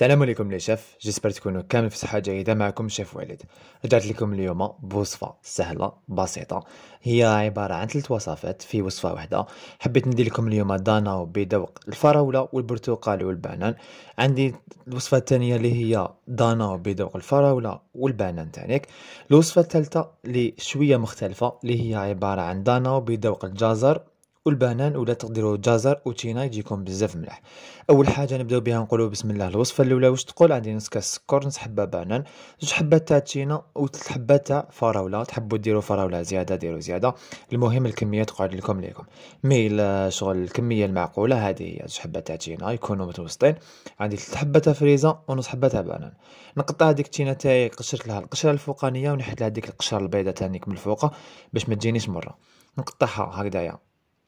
السلام عليكم لي شيف جيسبر تكونوا كامل في صحه جيده معكم شيف وليد رجعت لكم اليوم بوصفه سهله بسيطه هي عباره عن ثلاث وصفات في وصفه واحده حبيت ندير لكم اليوم دانا بذوق الفراوله والبرتقال والبنان عندي الوصفه الثانيه اللي هي دانا بذوق الفراوله والبنان تانيك الوصفه الثالثه اللي شويه مختلفه اللي هي عباره عن دانا بذوق الجزر والبنان ولا تقدروا جزر وتينا يجيكم بزاف ملح اول حاجه نبداو بها نقولوا بسم الله الوصفه الاولى واش تقول عندي نص كاس سكر نص حبه بنان جوج حبات تاع تينا وثلاث حبات تاع فراوله تحبوا ديروا فراوله زياده ديروا زياده المهم الكميه تقعد لكم ليكم مي شغل الكميه المعقوله هذه هي جوج حبات تاع تينا يكونوا متوسطين عندي ثلاث حبات فريزا فريزه ونص حبه تاع بنان نقطع هذيك التينا تاعي قشرت لها القشره الفوقانيه ونحيت لها ديك القشره البيضاء تاعك من الفوق باش ما تجينيش مره نقطعها هكذايا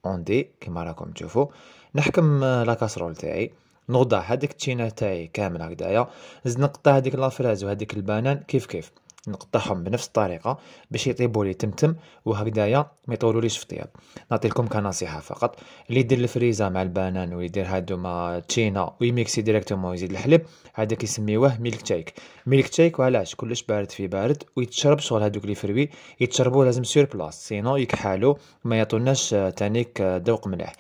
اوندي كما راكم تشوفوا نحكم آه، لا كاسرول تاعي نوضع هذيك التينه تاعي كامل هكذايا نزيد نقطع هذيك لافريز وهذيك البانان كيف كيف نقطعهم بنفس الطريقه باش يطيبوا لي تمتم وهكذايا ما يطولوليش في الطياب لكم كنصيحه فقط اللي يدير الفريزه مع البنان واللي يدير هادو مع تشينا ويميكسي ديريكتومون يزيد الحليب هذا كيسميوه ميلك تشيك ميلك تشيك وعلاش كلش بارد في بارد ويتشرب شغل هادوك لي فروي يتشربوا لازم سور بلاص سينو يكحالو ما يعطوناش تانيك ذوق مليح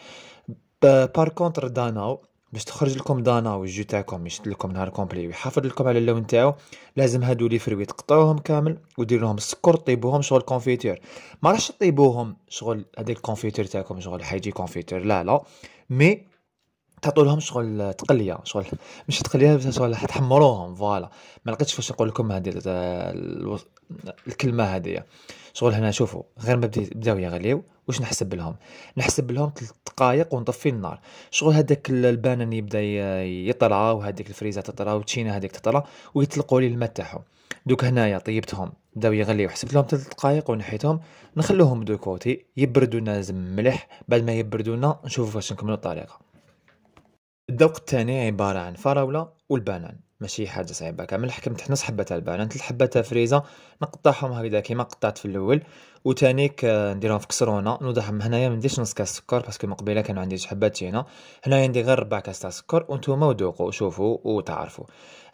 بار كونتر داناو باش تخرج لكم دانا والجو تاعكم يشد لكم نهار كومبلي ويحافظ لكم على اللون تاعو لازم هادو لي فروي تقطعوهم كامل ودير لهم السكر طيبوهم شغل كونفيتير ما راحش طيبوهم شغل هذيك الكونفيتير تاعكم شغل حيجي كونفيتير لا لا مي تعطوا لهم شغل تقليه شغل مش تقليه بس شغل تحمروهم فوالا ما لقيتش فاش نقول لكم هذه الكلمه هذه شغل هنا شوفوا غير ما بداو يغليو واش نحسب لهم نحسب لهم 3 دقائق ونطفي النار شغل هذاك البانان يبدا يطلع وهذيك الفريزه تطلع وتشينا هذيك تطلع ويطلقوا لي الماء تاعهم دوك هنايا طيبتهم بداو يغليو حسبت لهم 3 دقائق ونحيتهم نخلوهم دو كوتي يبردوا لازم ملح بعد ما يبردوا لنا نشوفوا واش نكملوا الطريقه الذوق الثاني عباره عن فراوله والبانان ماشي حاجه صعيبه كامل حكمت حنا صحبتها البنات اللي حبتها فريزه نقطعهم هكذا كيما قطعت في الاول وتانيك آه، نديرهم في كسرونه نوضعهم هنايا ما نديرش نص كاس سكر باسكو مقبله كانوا عندي حبات تينا هنايا ندير غير ربع كاس تاع سكر وانتوما وذوقوا شوفوا وتعرفوا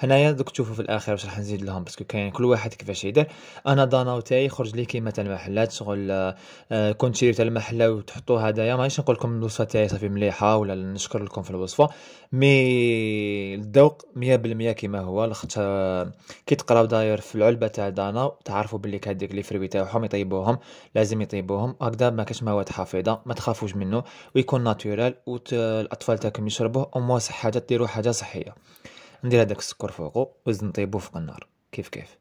هنايا دوك تشوفوا في الاخر واش راح نزيد لهم باسكو كاين كل واحد كيفاش يدير انا داناو تاعي يخرج لي كيما تاع المحلات شغل آه، آه، كنت شري تاع المحله وتحطوا هدايا مانيش نقول لكم الوصفه تاعي صافي مليحه ولا نشكر لكم في الوصفه مي الذوق 100% كيما هو لخت كي تقراو داير في العلبه تاع دانا تعرفوا بلي كاديك لي فروي تاعهم يطيبوهم لازم يطيبوهم هكذا ما كاش مواد حافظه ما تخافوش منه ويكون ناتورال والاطفال تاعكم يشربوه او موا حاجه ديروا حاجه صحيه ندير هذاك السكر فوقو وزد نطيبوه فوق النار كيف كيف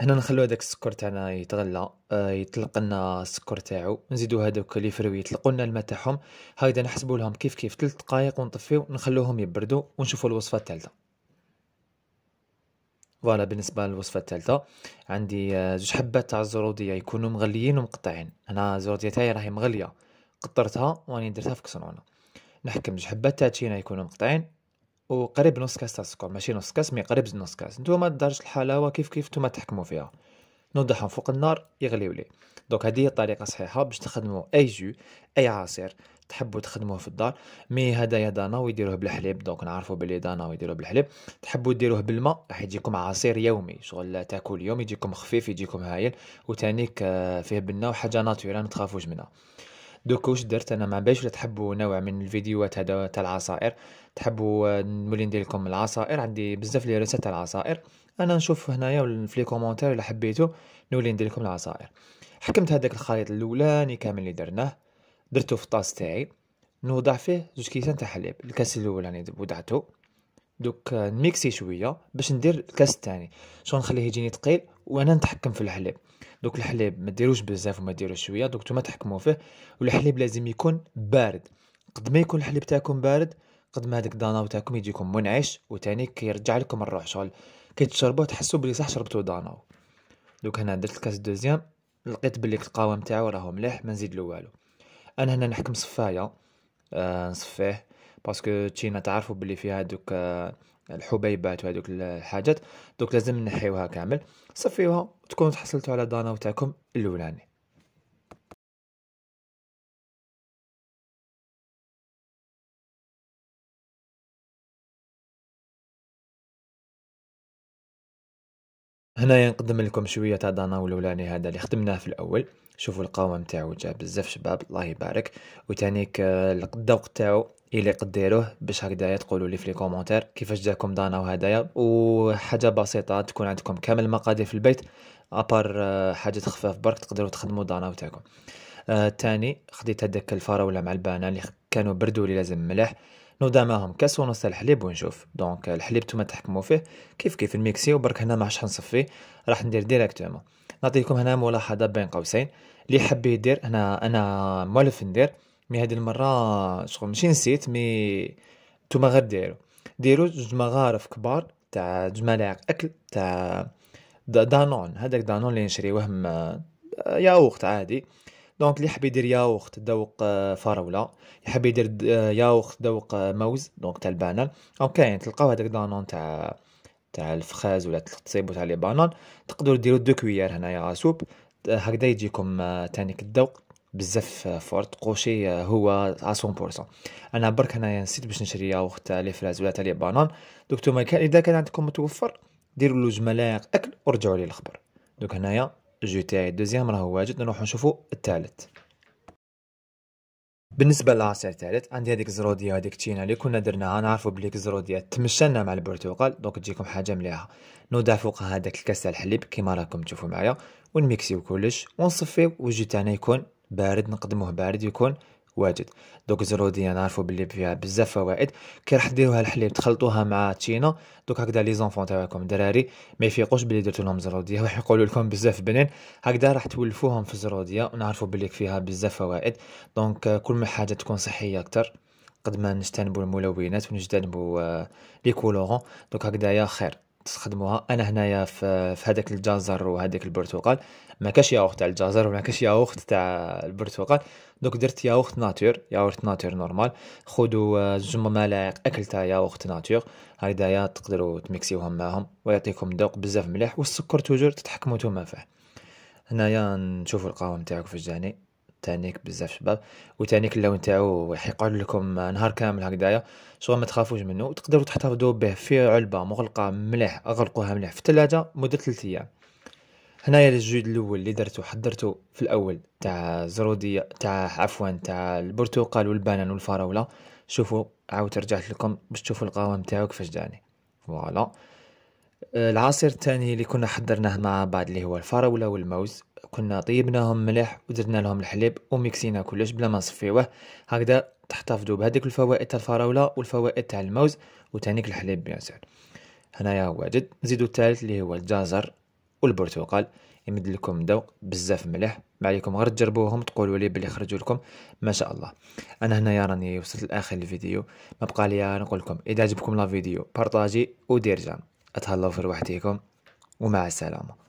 هنا نخلو هذاك السكر تاعنا يتغلى آه، يطلق لنا السكر تاعو نزيدو هذوك لي فروي يطلقوا لنا الماء تاعهم هكذا نحسبوا لهم كيف كيف 3 دقائق ونطفيو نخلوهم يبردوا ونشوفوا الوصفه الثالثه فوالا بالنسبه للوصفه الثالثه عندي آه، زوج حبات تاع الزروديه يكونوا مغليين ومقطعين انا الزروديه تاعي راهي مغليه قطرتها واني درتها في كسرونه نحكم زوج حبات تاع تشينا يكونوا مقطعين وقريب نص كاس تاع السكر ماشي نص كاس مي قريب نص كاس نتوما درجه الحلاوه كيف كيف نتوما تحكموا فيها نوضعهم فوق النار يغليو ليه دونك هذه هي الطريقه الصحيحه باش تخدموا اي جو اي عصير تحبوا تخدموه في الدار مي يا دانا يديروه بالحليب دونك نعرفوا بلي دانا يديروه بالحليب تحبوا ديروه بالماء راح يجيكم عصير يومي شغل تاكل اليوم يجيكم خفيف يجيكم هايل وتانيك آه، فيه بنه وحاجه ناتورال ما تخافوش منها دوك واش درت انا ما باش تحبوا نوع من الفيديوهات هذا تاع العصائر تحبوا آه، نولي ندير لكم العصائر عندي بزاف لي ريسات تاع العصائر انا نشوف هنايا في لي كومونتير الا حبيتو نولي ندير لكم العصائر حكمت هذاك الخليط الاولاني كامل اللي درناه درتو في الطاس تاعي نوضع فيه زوج كيسان تاع حليب الكاس الاولاني وضعته دوك آه، نميكسي شويه باش ندير الكاس الثاني شو نخليه يجيني ثقيل وانا نتحكم في الحليب دوك الحليب ما ديروش بزاف وما ديروش شويه دوك نتوما تحكموا فيه والحليب لازم يكون بارد قد ما يكون الحليب تاعكم بارد قد ما هذاك داناو تاعكم يجيكم منعش وتاني كيرجع لكم الروح شغل كي تشربوه تحسو بلي صح شربتو داناو دوك هنا درت الكاس دوزيام لقيت بلي القوام نتاعو راهو مليح ما نزيد له والو انا هنا نحكم صفايه آه نصفيه باسكو تشينا تعرفوا بلي فيها دوك آه الحبيبات وهذوك الحاجات دوك لازم نحيوها كامل صفيوها تكونوا تحصلتوا على داناو تاعكم الاولاني هنايا نقدم لكم شويه تاع دانا الاولاني هذا اللي خدمناه في الاول شوفوا القوام تاعو جاب بزاف شباب الله يبارك وتانيك الذوق تاعو اللي قديروه باش هكذايا تقولوا لي في لي كومونتير كيفاش جاكم دانا وهدايا وحاجه بسيطه تكون عندكم كامل المقادير في البيت ابار آه، حاجه خفاف برك تقدروا تخدموا دانا تاعكم آه تاني خديت هذاك الفراوله مع البانه اللي كانوا بردوا لي لازم ملح نوضع معاهم كاس ونص الحليب ونشوف دونك الحليب نتوما تحكموا فيه كيف كيف الميكسي وبرك هنا ما راحش نصفيه راح ندير ديريكتومون نعطيكم هنا ملاحظه بين قوسين اللي حب يدير هنا انا مولف ندير مي هذه المره شغل ماشي نسيت مي نتوما غير ديرو ديرو جوج مغارف كبار تاع جوج ملاعق اكل تاع دانون هذاك دانون اللي نشريوه ياوغت عادي دونك اللي يحب يدير ياوخت ذوق آه، فراوله يحب يدير آه، ياوخت ذوق آه، موز دونك تاع البانان او كاين تلقاو هذاك دانون تاع تاع الفخاز ولا تصيبو تاع لي بانان تقدروا ديروا دو كويير هنايا سوب هكذا يجيكم تانيك الذوق بزاف فورت قوشي هو 100% انا برك هنايا نسيت باش نشري ياوخت تاع لي فراز ولا تاع لي بانان دوك كان اذا كان عندكم متوفر ديروا له جملاق اكل ورجعوا لي الخبر دوك هنايا جو تاعي الدوزيام راهو واجد نروح نشوفو الثالث بالنسبه للعصير الثالث عندي هذيك الزروديه هذيك تشينا اللي كنا درناها نعرفوا بلي الزروديه تمشلنا مع البرتقال دونك تجيكم حاجه مليحه نوضع فوقها هذاك الكاس تاع الحليب كيما راكم تشوفوا معايا ونميكسيو كلش ونصفيو والجو تاعنا يكون بارد نقدموه بارد يكون واجد دوك زرودي نعرفوا بلي فيها بزاف فوائد كي راح ديروها الحليب تخلطوها مع تشينا دوك هكذا لي زونفون تاعكم دراري ما يفيقوش بلي درتو لهم زروديه راح يقولوا لكم بزاف بنين هكذا راح تولفوهم في الزروديه ونعرفوا بلي فيها بزاف فوائد دونك آه، كل ما حاجه تكون صحيه اكثر قد ما نجتنبوا الملونات ونجتنبوا آه، لي كولورون دوك هكذايا خير تستخدموها انا هنايا في في هذاك الجزر وهذاك البرتقال ما كاش ياغورت تاع الجزر وما كاش ياغورت تاع البرتقال دوك درت ياغورت ناتور ياغورت ناتور نورمال خذوا آه، جوج ملاعق اكل تاع ياغورت ناتور هكذايا تقدروا تميكسيوهم معاهم ويعطيكم ذوق بزاف مليح والسكر توجور تتحكموا نتوما فيه هنايا نشوفوا القهوه نتاعك في الجاني تانيك بزاف شباب وتانيك اللون تاعو حيقعد لكم نهار كامل هكذايا شغل ما تخافوش منه تقدروا تحتفظوا به في علبه مغلقه مليح اغلقوها مليح في الثلاجه مده 3 ايام هنايا الجود الاول اللي درتو حضرته في الاول تاع زروديه تاع عفوا تاع البرتقال والبنان والفراوله شوفوا عاود رجعت لكم باش تشوفوا القوام تاعو كيفاش جاني فوالا العصير الثاني اللي كنا حضرناه مع بعض اللي هو الفراولة والموز كنا طيبناهم مليح ودرنا لهم الحليب وميكسينا كلش بلا ما نصفيوه هكذا تحتفظوا بهذيك الفوائد تاع الفراولة والفوائد تاع الموز وتانيك الحليب بيان سور هنايا واجد نزيدو الثالث اللي هو الجزر والبرتقال يمد لكم ذوق بزاف مليح ما عليكم غير تجربوهم تقولوا لي بلي خرجوا لكم ما شاء الله انا هنايا راني وصلت لاخر الفيديو ما بقى لي نقول لكم اذا عجبكم لا فيديو بارطاجي ودير جام اتهلاو في رواحتيكم ومع السلامه